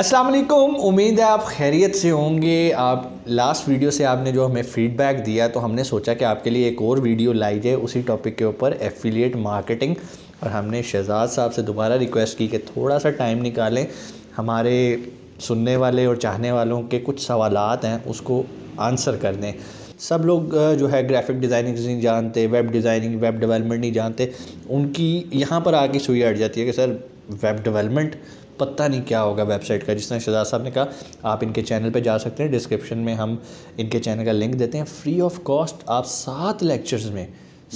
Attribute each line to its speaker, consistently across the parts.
Speaker 1: अस्सलाम वालेकुम उम्मीद है आप खैरियत से होंगे आप लास्ट वीडियो से आपने जो हमें फ़ीडबैक दिया तो हमने सोचा कि आपके लिए एक और वीडियो लाई जाए उसी टॉपिक के ऊपर एफिलिएट मार्केटिंग और हमने शहजाद साहब से दोबारा रिक्वेस्ट की कि थोड़ा सा टाइम निकालें हमारे सुनने वाले और चाहने वालों के कुछ सवाल हैं उसको आंसर कर दें सब लोग जो है ग्राफिक डिज़ाइनिंग नहीं जानते वेब डिज़ाइनिंग वेब डेवलपमेंट नहीं जानते उनकी यहाँ पर आके सुई अट जाती है कि सर वेब डेवलपमेंट पता नहीं क्या होगा वेबसाइट का जिसने शहजाद साहब ने कहा आप इनके चैनल पे जा सकते हैं डिस्क्रिप्शन में हम इनके चैनल का लिंक देते हैं फ्री ऑफ कॉस्ट आप सात लेक्चर्स में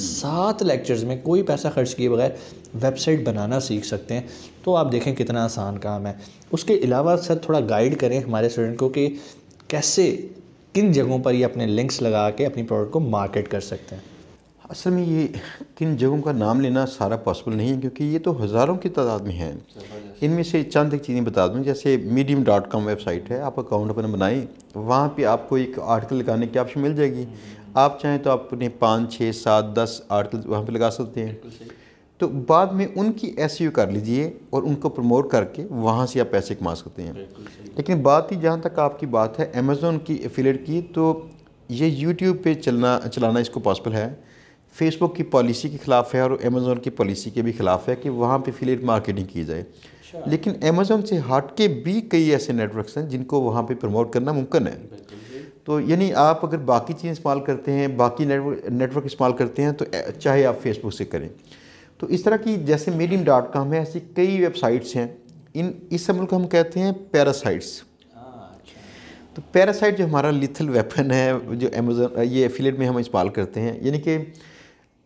Speaker 1: सात लेक्चर्स में कोई पैसा खर्च किए बगैर वेबसाइट बनाना सीख सकते हैं तो आप देखें कितना आसान काम है उसके अलावा सर थोड़ा गाइड करें हमारे स्टूडेंट को कि
Speaker 2: कैसे किन जगहों पर ये अपने लिंक्स लगा के अपनी प्रोडक्ट को मार्केट कर सकते हैं असल में ये किन जगहों का नाम लेना सारा पॉसिबल नहीं है क्योंकि ये तो हज़ारों की तादाद में हैं इनमें से चंद एक चीज़ें बता दूँ जैसे मीडियम डॉट कॉम वेबसाइट है आप अकाउंट अपना बनाएं वहाँ पे आपको एक आर्टिकल लगाने की ऑप्शन मिल जाएगी आप चाहें तो आप अपने पाँच छः सात दस आर्टिकल वहाँ पर लगा सकते हैं तो बाद में उनकी एस e कर लीजिए और उनको प्रमोट करके वहाँ से आप पैसे कमा सकते हैं लेकिन बात ही जहाँ तक आपकी बात है अमेज़ोन की एफिलेट की तो ये यूट्यूब पर चलना चलाना इसको पॉसिबल है फेसबुक की पॉलिसी के ख़िलाफ़ है और अमेज़ोन की पॉलिसी के भी ख़िलाफ़ है कि वहाँ पे फिलेट मार्केटिंग की जाए अच्छा। लेकिन अमेज़ोन से हट के भी कई ऐसे नेटवर्क्स हैं जिनको वहाँ पे प्रमोट करना मुमकिन है तो यानी आप अगर बाकी चीज़ इस्तेमाल करते हैं बाकी नेटवर्क नेटवर्क इस्तेमाल करते हैं तो चाहे आप फेसबुक से करें तो इस तरह की जैसे मीडियम डॉट कॉम है ऐसी कई वेबसाइट्स हैं इन इस अमल को हम कहते हैं पैरासाइट्स अच्छा। तो पैरासाइट जो हमारा लिथल वेपन है जो अमेजोन ये एफिलेट में हम इस्तेमाल करते हैं यानी कि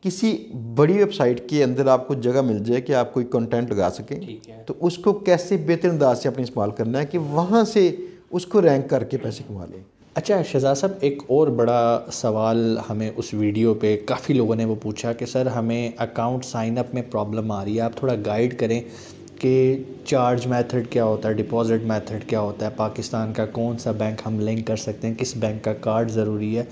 Speaker 2: किसी बड़ी वेबसाइट के अंदर आपको जगह मिल जाए कि आप कोई कंटेंट लगा सकें तो उसको कैसे बेहतर अंदाज से अपने इस्तेमाल करना है कि वहाँ से उसको रैंक करके पैसे कमा लें
Speaker 1: अच्छा शहजाद साहब एक और बड़ा सवाल हमें उस वीडियो पे काफ़ी लोगों ने वो पूछा कि सर हमें अकाउंट साइन अप में प्रॉब्लम आ रही है आप थोड़ा गाइड करें कि चार्ज मेथड क्या होता है डिपॉजिट मेथड क्या होता है पाकिस्तान का कौन सा बैंक हम लिंक कर सकते हैं किस बैंक का कार्ड ज़रूरी है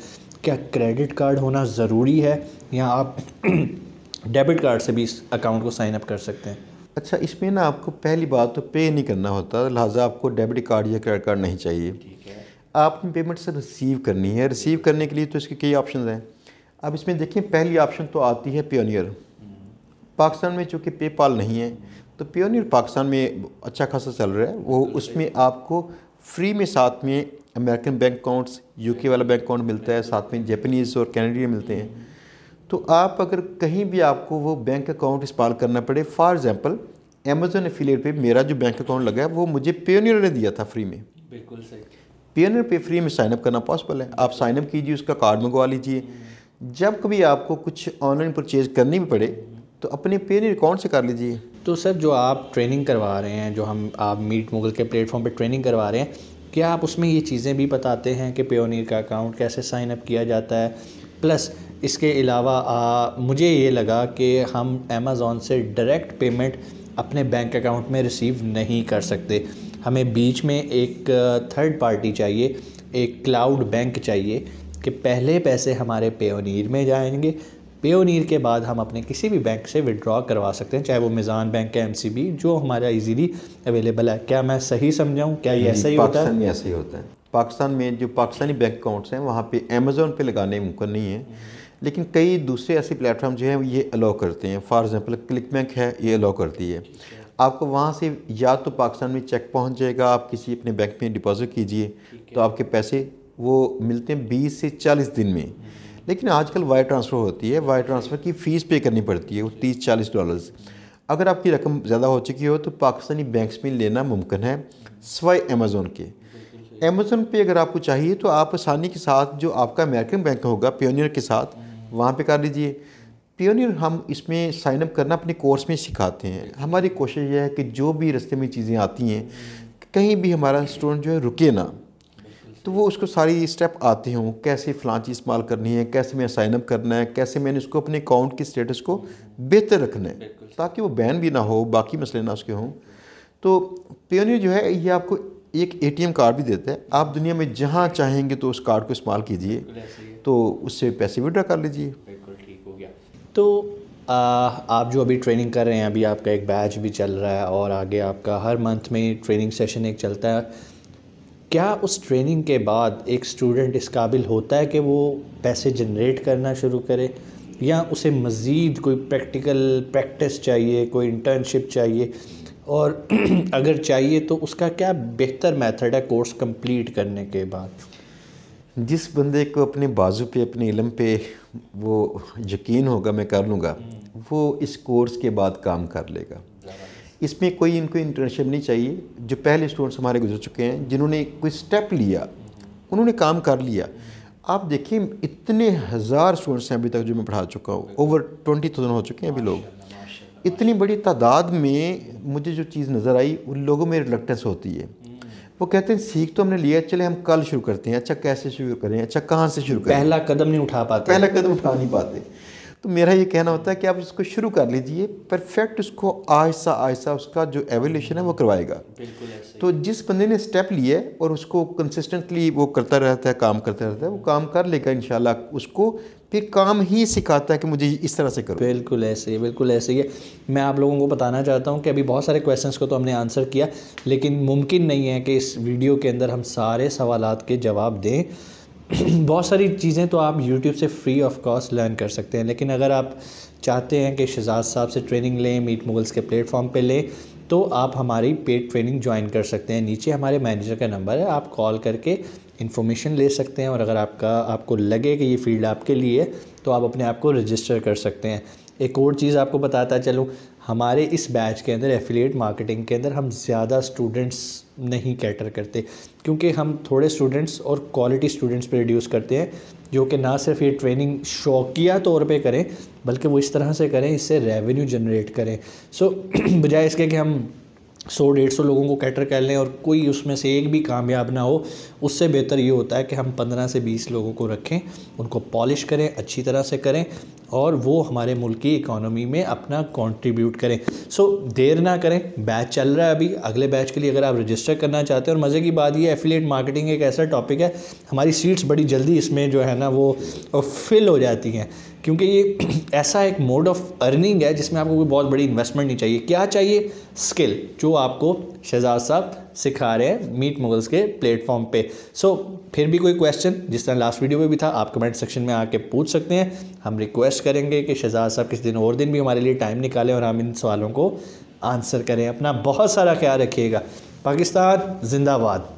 Speaker 1: क्या क्रेडिट कार्ड होना ज़रूरी है या आप डेबिट कार्ड से भी इस अकाउंट को साइन अप कर सकते हैं
Speaker 2: अच्छा इसमें ना आपको पहली बात तो पे नहीं करना होता लिहाजा आपको डेबिट कार्ड या क्रेडिट कार्ड नहीं चाहिए आपने पेमेंट सर रिसीव करनी है रिसीव करने के लिए तो इसके कई ऑप्शन हैं अब इसमें देखिए पहली ऑप्शन तो आती है प्योनियर पाकिस्तान में चूँकि पेपाल नहीं है तो प्योनियर पाकिस्तान में अच्छा खासा चल रहा है वो उसमें आपको फ्री में साथ में अमेरिकन बैंक अकाउंट्स यूके वाला बैंक अकाउंट मिलता है साथ में जैपनीज़ और कैनेडियन मिलते हैं तो आप अगर कहीं भी आपको वो बैंक अकाउंट इस्तेमाल करना पड़े फॉर एग्ज़ाम्पल अमेजोन एफिलियट पे मेरा जो बैंक अकाउंट लगा है वो मुझे पेनियर ने दिया था फ्री में बिल्कुल सही पेनियर पे फ्री में साइनअप करना पॉसिबल है आप साइनअप कीजिए उसका कार्ड मंगवा लीजिए जब कभी आपको कुछ ऑनलाइन परचेज करनी भी पड़े तो अपने पेनियर अकाउंट से कर लीजिए तो सर जो
Speaker 1: आप ट्रेनिंग करवा रहे हैं जो हम आप मीट मुगल के प्लेटफॉर्म पे ट्रेनिंग करवा रहे हैं क्या आप उसमें ये चीज़ें भी बताते हैं कि प्योनीर का अकाउंट कैसे साइन अप किया जाता है प्लस इसके अलावा मुझे ये लगा कि हम अमेज़ोन से डायरेक्ट पेमेंट अपने बैंक अकाउंट में रिसीव नहीं कर सकते हमें बीच में एक थर्ड पार्टी चाहिए एक क्लाउड बैंक चाहिए कि पहले पैसे हमारे पेयोनीर में जाएंगे पेयोनीर के बाद हम अपने किसी भी बैंक से विड्रॉ करवा सकते हैं चाहे वो मिज़ान बैंक है एमसीबी
Speaker 2: जो हमारा इजीली अवेलेबल है क्या मैं सही समझाऊँ क्या ये ऐसा ही होता है में ऐसा ही होता है पाकिस्तान में जो पाकिस्तानी बैंक अकाउंट्स हैं वहाँ पे अमेज़ोन पे लगाने मुमकिन नहीं है लेकिन कई दूसरे ऐसे प्लेटफॉर्म जो हैं ये अलाउ करते हैं फॉर एग्ज़ाम्पल क्लिक बैंक है ये अलाउ करती है आपको वहाँ से या तो पाकिस्तान में चेक पहुँच जाएगा आप किसी अपने बैंक में डिपॉजिट कीजिए तो आपके पैसे वो मिलते हैं बीस से चालीस दिन में लेकिन आजकल वायर ट्रांसफ़र होती है वायर ट्रांसफ़र की फ़ीस पे करनी पड़ती है वो तीस चालीस डॉलर्स अगर आपकी रकम ज़्यादा हो चुकी हो तो पाकिस्तानी बैंक्स में लेना मुमकिन है सवाए अमेज़ोन के अमेज़ोन पे अगर आपको चाहिए तो आप आसानी के साथ जो आपका अमेरिकन बैंक होगा पियोनियर के साथ वहाँ पे कर लीजिए पियोनियर हम इसमें साइनअप करना अपने कोर्स में सिखाते हैं हमारी कोशिश यह है कि जो भी रस्ते में चीज़ें आती हैं कहीं भी हमारा स्टूडेंट जो है रुके ना तो वो उसको सारी स्टेप आती हों कैसे फ़लाँ चीज़ इस्तेमाल करनी है कैसे मैं साइनअप करना है कैसे मैंने उसको अपने अकाउंट की स्टेटस को बेहतर रखना है ताकि वो बैन भी ना हो बाकी मसले ना उसके हों तो पेनियो जो है ये आपको एक एम कार्ड भी देता है आप दुनिया में जहाँ चाहेंगे तो उस कार्ड को इस्तेमाल कीजिए तो उससे पैसे विड्रा कर लीजिए
Speaker 1: ठीक हो गया तो
Speaker 2: आ, आप जो अभी ट्रेनिंग कर रहे हैं अभी आपका एक बैच भी चल रहा
Speaker 1: है और आगे आपका हर मंथ में ट्रेनिंग सेशन एक चलता है क्या उस ट्रेनिंग के बाद एक स्टूडेंट इस काबिल होता है कि वो पैसे जनरेट करना शुरू करे या उसे मज़ीद कोई प्रैक्टिकल प्रैक्टिस चाहिए कोई इंटर्नशिप चाहिए और अगर चाहिए तो उसका क्या बेहतर मेथड है कोर्स कंप्लीट करने
Speaker 2: के बाद जिस बंदे को अपने बाजू पे अपने इलम पे वो यकीन होगा मैं कर लूँगा हम्म। वो इस कोर्स के बाद काम कर लेगा इसमें कोई इनको इंटर्नशिप नहीं चाहिए जो पहले स्टूडेंट्स हमारे गुजर चुके हैं जिन्होंने कोई स्टेप लिया उन्होंने काम कर लिया आप देखिए इतने हज़ार स्टूडेंट्स हैं अभी तक जो मैं पढ़ा चुका हूँ ओवर ट्वेंटी थाउजेंड हो चुके हैं अभी लोग इतनी बड़ी तादाद में मुझे जो चीज़ नज़र आई उन लोगों में रिलक्टेंस होती है वो कहते हैं सीख तो हमने लिया चले हम कल शुरू करते हैं अच्छा कैसे शुरू करें अच्छा कहाँ से शुरू करें पहला कदम नहीं उठा पाते पहला कदम उठा नहीं पाते तो मेरा ये कहना होता है कि आप इसको शुरू कर लीजिए परफेक्ट उसको आहिस्ता आहिस्ता उसका जो एवोल्यूशन है वो करवाएगा तो जिस बंदे ने स्टेप लिए और उसको कंसिस्टेंटली वो करता रहता है काम करता रहता है वो काम कर लेगा इन उसको फिर काम ही सिखाता है कि मुझे इस तरह से करो बिल्कुल ऐसे ही बिल्कुल ऐसे ही है मैं आप लोगों को बताना चाहता हूँ कि अभी बहुत सारे
Speaker 1: क्वेश्चंस को तो हमने आंसर किया लेकिन मुमकिन नहीं है कि इस वीडियो के अंदर हम सारे सवाल के जवाब दें बहुत सारी चीज़ें तो आप यूट्यूब से फ्री ऑफ कॉस्ट लर्न कर सकते हैं लेकिन अगर आप चाहते हैं कि शहजाद साहब से ट्रेनिंग लें मीट मोगल्स के प्लेटफॉर्म पे लें तो आप हमारी पेड ट्रेनिंग ज्वाइन कर सकते हैं नीचे हमारे मैनेजर का नंबर है आप कॉल करके इन्फॉर्मेशन ले सकते हैं और अगर आपका आपको लगे कि ये फील्ड आपके लिए तो आप अपने आप को रजिस्टर कर सकते हैं एक और चीज़ आपको बताता चलूँ हमारे इस बैच के अंदर एफिलिएट मार्केटिंग के अंदर हम ज़्यादा स्टूडेंट्स नहीं कैटर करते क्योंकि हम थोड़े स्टूडेंट्स और क्वालिटी स्टूडेंट्स पर रिड्यूस करते हैं जो कि ना सिर्फ ये ट्रेनिंग शौकिया तौर पे करें बल्कि वो इस तरह से करें इससे रेवेन्यू जनरेट करें सो so, बजाय इसके कि हम सौ डेढ़ सौ लोगों को कैटर कर लें और कोई उसमें से एक भी कामयाब ना हो उससे बेहतर ये होता है कि हम पंद्रह से बीस लोगों को रखें उनको पॉलिश करें अच्छी तरह से करें और वो हमारे मुल्क की इकॉनमी में अपना कंट्रीब्यूट करें सो देर ना करें बैच चल रहा है अभी अगले बैच के लिए अगर आप रजिस्टर करना चाहते हैं और मज़े की बात यह एफिलेट मार्केटिंग एक ऐसा टॉपिक है हमारी सीट्स बड़ी जल्दी इसमें जो है ना वो फिल हो जाती हैं क्योंकि ये ऐसा एक मोड ऑफ अर्निंग है जिसमें आपको कोई बहुत बड़ी इन्वेस्टमेंट नहीं चाहिए क्या चाहिए स्किल जो आपको शहजाद साहब सिखा रहे हैं मीट मुगल्स के प्लेटफॉर्म पे सो so, फिर भी कोई क्वेश्चन जिस तरह लास्ट वीडियो में भी था आप कमेंट सेक्शन में आके पूछ सकते हैं हम रिक्वेस्ट करेंगे कि शहजाद साहब किसी दिन और दिन भी हमारे लिए टाइम निकालें और हम इन सवालों को आंसर करें अपना बहुत सारा ख्याल रखिएगा पाकिस्तान जिंदाबाद